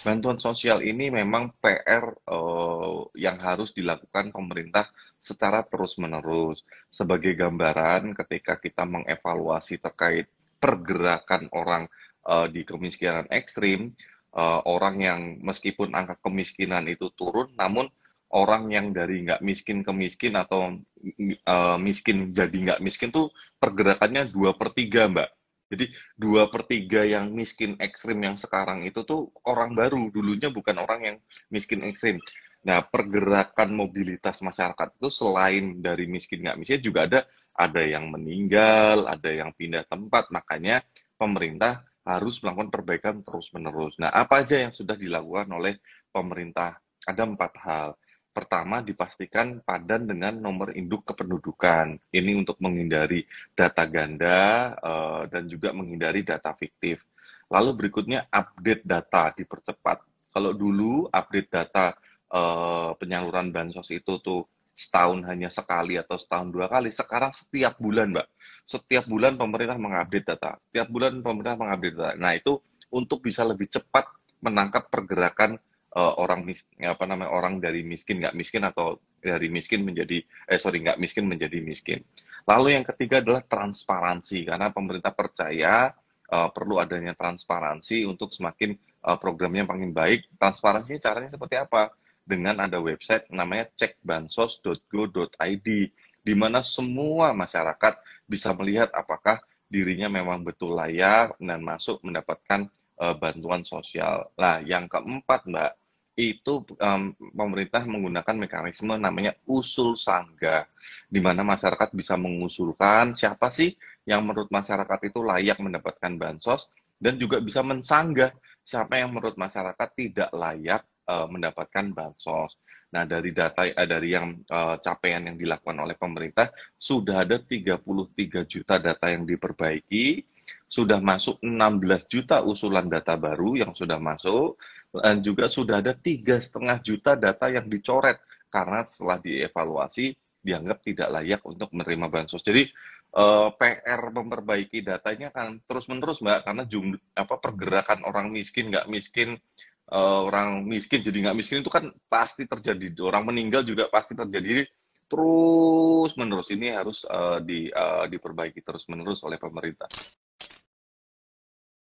bantuan sosial ini memang PR uh, eh, yang harus dilakukan pemerintah secara terus-menerus. Sebagai gambaran, ketika kita mengevaluasi terkait pergerakan orang uh, di kemiskinan ekstrim, uh, orang yang meskipun angka kemiskinan itu turun, namun orang yang dari nggak miskin ke miskin atau uh, miskin jadi nggak miskin tuh pergerakannya dua per tiga mbak jadi dua per tiga yang miskin ekstrim yang sekarang itu tuh orang baru, dulunya bukan orang yang miskin ekstrim. Nah, pergerakan mobilitas masyarakat itu selain dari miskin nggak miskin juga ada ada yang meninggal, ada yang pindah tempat. Makanya pemerintah harus melakukan perbaikan terus-menerus. Nah, apa aja yang sudah dilakukan oleh pemerintah? Ada empat hal pertama dipastikan padan dengan nomor induk kependudukan. Ini untuk menghindari data ganda eh, dan juga menghindari data fiktif. Lalu berikutnya update data dipercepat. Kalau dulu update data eh, penyaluran bansos itu tuh setahun hanya sekali atau setahun dua kali, sekarang setiap bulan, Mbak. Setiap bulan pemerintah mengupdate data. Setiap bulan pemerintah mengupdate data. Nah, itu untuk bisa lebih cepat menangkap pergerakan orang mis, apa namanya orang dari miskin nggak miskin atau dari miskin menjadi eh sorry nggak miskin menjadi miskin. Lalu yang ketiga adalah transparansi karena pemerintah percaya uh, perlu adanya transparansi untuk semakin uh, eh, programnya makin baik. Transparansinya caranya seperti apa? Dengan ada website namanya cekbansos.go.id di mana semua masyarakat bisa melihat apakah dirinya memang betul layak dan masuk mendapatkan eh, bantuan sosial. Nah, yang keempat, Mbak, itu um, pemerintah menggunakan mekanisme namanya usul sangga, di mana masyarakat bisa mengusulkan siapa sih yang menurut masyarakat itu layak mendapatkan bansos dan juga bisa mensangga siapa yang menurut masyarakat tidak layak uh, mendapatkan bansos. Nah, dari data uh, dari yang uh, capaian yang dilakukan oleh pemerintah sudah ada 33 juta data yang diperbaiki sudah masuk 16 juta usulan data baru yang sudah masuk dan juga sudah ada tiga setengah juta data yang dicoret karena setelah dievaluasi dianggap tidak layak untuk menerima bansos. Jadi eh, PR memperbaiki datanya kan terus-menerus mbak karena jumlah apa pergerakan orang miskin nggak miskin eh, orang miskin jadi nggak miskin itu kan pasti terjadi orang meninggal juga pasti terjadi terus menerus ini harus eh, di, eh, diperbaiki terus menerus oleh pemerintah.